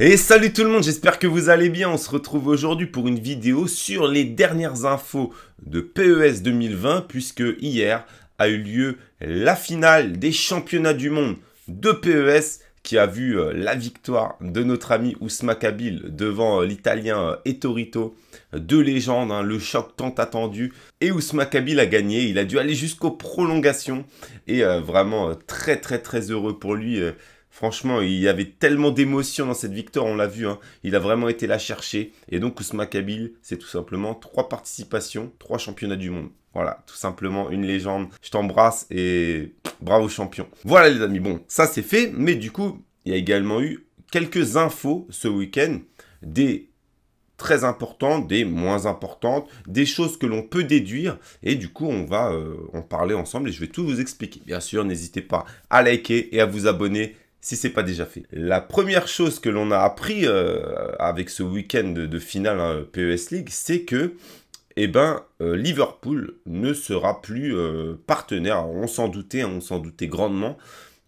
Et salut tout le monde, j'espère que vous allez bien. On se retrouve aujourd'hui pour une vidéo sur les dernières infos de PES 2020 puisque hier a eu lieu la finale des championnats du monde de PES qui a vu euh, la victoire de notre ami Ousma Kabil devant euh, l'italien euh, Ettorito. Deux légendes, hein, le choc tant attendu. Et Ousma Kabil a gagné, il a dû aller jusqu'aux prolongations. Et vraiment très très très heureux pour lui. Franchement, il y avait tellement d'émotion dans cette victoire, on l'a vu. Hein. Il a vraiment été là chercher. Et donc, Ousma Kabil, c'est tout simplement trois participations, trois championnats du monde. Voilà, tout simplement une légende. Je t'embrasse et bravo champion. Voilà les amis, bon, ça c'est fait. Mais du coup, il y a également eu quelques infos ce week-end. Des très importantes, des moins importantes, des choses que l'on peut déduire. Et du coup, on va euh, en parler ensemble et je vais tout vous expliquer. Bien sûr, n'hésitez pas à liker et à vous abonner si c'est pas déjà fait. La première chose que l'on a appris euh, avec ce week-end de, finale hein, PES League, c'est que eh ben, euh, Liverpool ne sera plus euh, partenaire. on s'en doutait, hein, on s'en doutait grandement.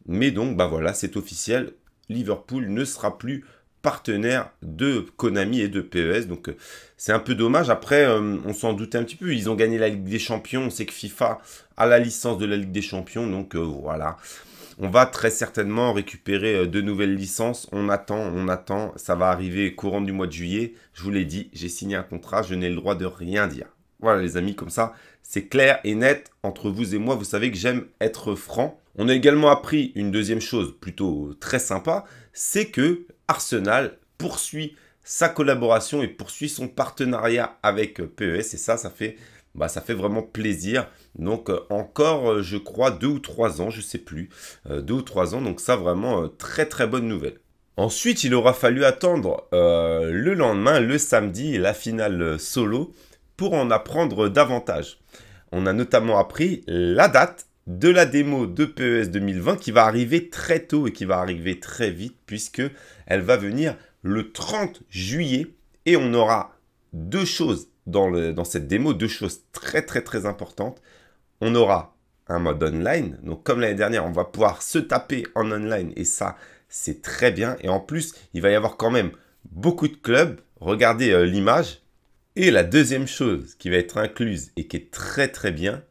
Mais donc, bah voilà, c'est officiel. Liverpool ne sera plus partenaire de Konami et de PES. Donc c'est un peu dommage. Après, on s'en doutait un petit peu. Ils ont gagné la Ligue des Champions. On sait que FIFA a la licence de la Ligue des Champions. Donc voilà on va très certainement récupérer euh, de nouvelles licences. On attend, on attend. Ça va arriver courant du mois de juillet. Je vous l'ai dit, j'ai signé un contrat, je n'ai le droit de rien dire. Voilà les amis, comme ça, c'est clair et net entre vous et moi. Vous savez que j'aime être franc. On a également appris une deuxième chose plutôt très sympa, c'est que Arsenal poursuit sa collaboration et poursuit son partenariat avec euh, PES et ça, ça fait bah, ça fait vraiment plaisir. Donc euh, encore, euh, je crois, deux ou trois ans, je ne sais plus, euh, deux ou trois ans. Donc ça, vraiment, très très bonne nouvelle. Ensuite, il aura fallu attendre le lendemain, le samedi, la finale solo, pour en apprendre davantage. On a notamment appris la date de la démo de PES 2020 qui va arriver très tôt et qui va arriver très vite puisque elle va venir le 30 juillet et on aura deux choses dans, cette démo deux choses très très très importantes. On aura un mode online. Donc comme l'année dernière, on va pouvoir se taper en online et ça, c'est très bien. Et en plus, il va y avoir quand même beaucoup de clubs. Regardez euh, l'image. Et la deuxième chose qui va être incluse et qui est très très bien,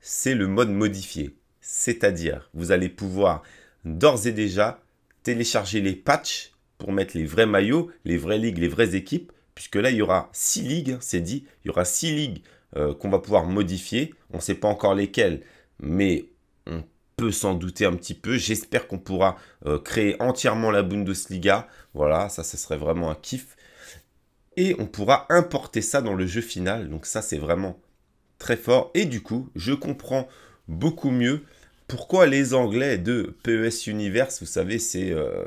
c'est le mode modifié. C'est-à-dire, vous allez pouvoir d'ores et déjà télécharger les patchs pour mettre les vrais maillots, les vraies ligues, les vraies équipes puisque là, il y aura six ligues, c'est dit, il y aura six ligues euh, qu'on va pouvoir modifier. On ne sait pas encore lesquelles, mais on peut s'en douter un petit peu. J'espère qu'on pourra euh, créer entièrement la Bundesliga. Voilà, ça, ce serait vraiment un kiff. Et on pourra importer ça dans le jeu final. Donc ça, c'est vraiment très fort. Et du coup, je comprends beaucoup mieux pourquoi les Anglais de PES Universe, vous savez, c'est... Euh,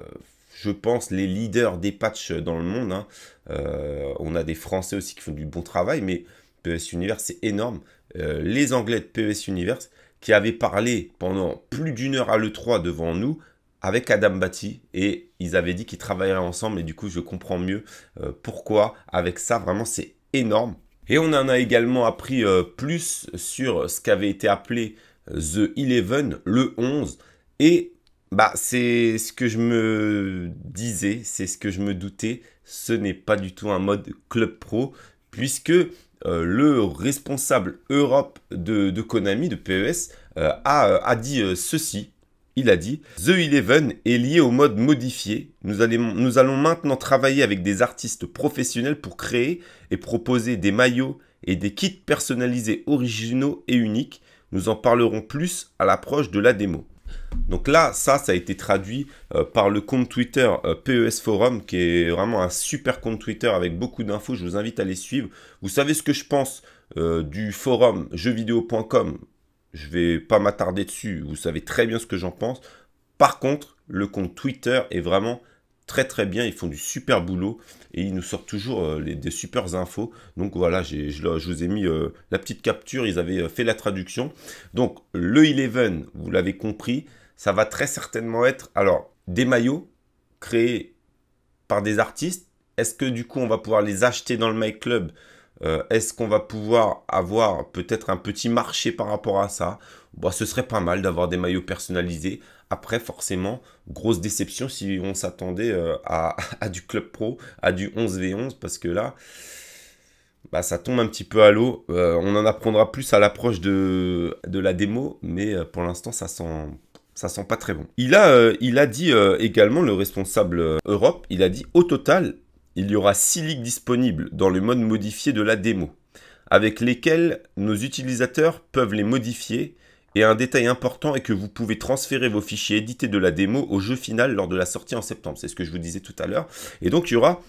je pense, les leaders des patchs dans le monde. Hein. Euh, on a des Français aussi qui font du bon travail, mais PS Universe, c'est énorme. Euh, les Anglais de PS Universe, qui avaient parlé pendant plus d'une heure à l'E3 devant nous, avec Adam Batty et ils avaient dit qu'ils travailleraient ensemble et du coup je comprends mieux euh, pourquoi avec ça vraiment c'est énorme. Et on en a également appris plus sur ce qu'avait été appelé The 11, le 11 et bah, c'est ce que je me disais, c'est ce que je me doutais. Ce n'est pas du tout un mode club pro, puisque euh, le responsable Europe de, Konami, de PES, euh, euh, a, dit ceci. Il a dit The Eleven est lié au mode modifié. Nous, nous allons maintenant travailler avec des artistes professionnels pour créer et proposer des maillots et des kits personnalisés originaux et uniques. Nous en parlerons plus à l'approche de la démo. Donc là, ça, ça a été traduit euh, par le compte Twitter euh, PES Forum, qui est vraiment un super compte Twitter avec beaucoup d'infos. Je vous invite à les suivre. Vous savez ce que je pense euh, du forum jeuxvideo.com. Je ne vais pas m'attarder dessus. Vous savez très bien ce que j'en pense. Par contre, le compte Twitter est vraiment très très bien, ils font du super boulot et ils nous sortent toujours des super infos. Donc voilà, je, vous ai mis la petite capture, ils avaient fait la traduction. Donc le 11, vous l'avez compris, ça va très certainement être, alors, des maillots créés par des artistes. Est-ce que du coup, on va pouvoir les acheter dans le My Club euh, Est-ce qu'on va pouvoir avoir peut-être un petit marché par rapport à ça bah, Ce serait pas mal d'avoir des maillots personnalisés. Après, forcément, grosse déception si on s'attendait euh, à, du club pro, à du 11v11, parce que là, bah, ça tombe un petit peu à l'eau. Euh, on en apprendra plus à l'approche de, de, la démo, mais pour l'instant, ça sent ça sent pas très bon. Il a, euh, il a dit euh, également, le responsable euh, Europe, il a dit au total, il y aura 6 ligues disponibles dans le mode modifié de la démo, avec lesquelles nos utilisateurs peuvent les modifier. Et un détail important est que vous pouvez transférer vos fichiers édités de la démo au jeu final lors de la sortie en septembre. C'est ce que je vous disais tout à l'heure. Et donc il y aura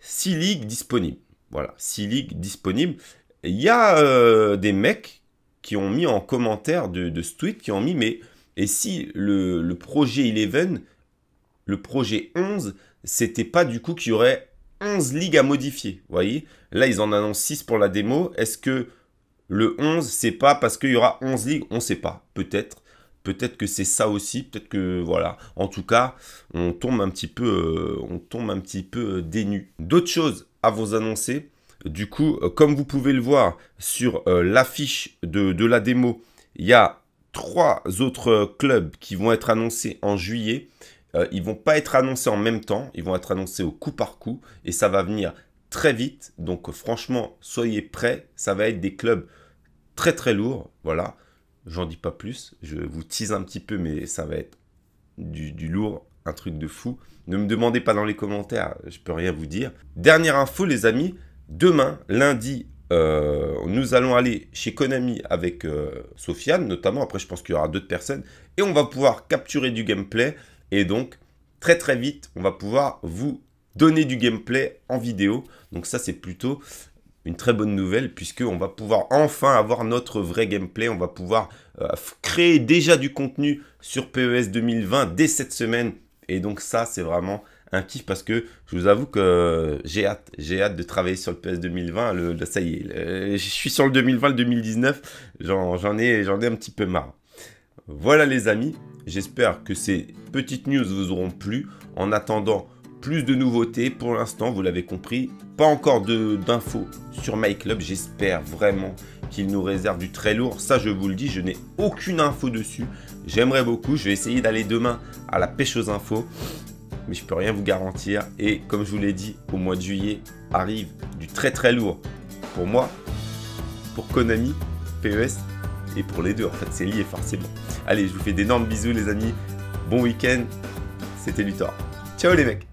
6 ligues disponibles. Voilà, 6 ligues disponibles. Il y a des mecs qui ont mis en commentaire de, de ce tweet, qui ont mis mais et si le, projet 11, le projet 11, c'était pas du coup qu'il y aurait 11 ligues à modifier, vous voyez Là, ils en annoncent 6 pour la démo. Est-ce que le 11, c'est pas parce qu'il y aura 11 ligues On ne sait pas, peut-être. Peut-être que c'est ça aussi, peut-être que voilà. En tout cas, on tombe un petit peu, euh, on tombe un petit peu euh, dénu. D'autres choses à vous annoncer. Du coup, euh, comme vous pouvez le voir sur l'affiche de, la démo, il y a trois autres euh, clubs qui vont être annoncés en juillet. Euh, ils vont pas être annoncés en même temps, ils vont être annoncés au coup par coup et ça va venir très vite. Donc franchement, soyez prêts, ça va être des clubs très très lourds. Voilà, j'en dis pas plus, je vous tease un petit peu, mais ça va être du, du lourd, un truc de fou. Ne me demandez pas dans les commentaires, je peux rien vous dire. Dernière info, les amis, demain, lundi euh, nous allons aller chez Konami avec euh, Sofiane, notamment. Après, je pense qu'il y aura d'autres personnes. Et on va pouvoir capturer du gameplay. Et donc, très très vite, on va pouvoir vous donner du gameplay en vidéo. Donc ça, c'est plutôt une très bonne nouvelle puisqu'on va pouvoir enfin avoir notre vrai gameplay. On va pouvoir euh, créer déjà du contenu sur PES 2020 dès cette semaine. Et donc ça, c'est vraiment un kiff parce que je vous avoue que j'ai hâte, j'ai hâte de travailler sur le PS 2020. Le, ça y est, je suis sur le 2020, le 2019, j'en ai, j'en ai un petit peu marre. Voilà les amis, j'espère que ces petites news vous auront plu. En attendant, plus de nouveautés. Pour l'instant, vous l'avez compris, pas encore d'infos sur MyClub. J'espère vraiment qu'il nous réserve du très lourd. Ça, je vous le dis, je n'ai aucune info dessus. J'aimerais beaucoup. Je vais essayer d'aller demain à la pêche aux infos mais je peux rien vous garantir. Et comme je vous l'ai dit, au mois de juillet arrive du très très lourd pour moi, pour Konami, PES et pour les deux. En fait, c'est lié forcément. Allez, je vous fais d'énormes bisous les amis. Bon week-end. C'était Luthor. Ciao les mecs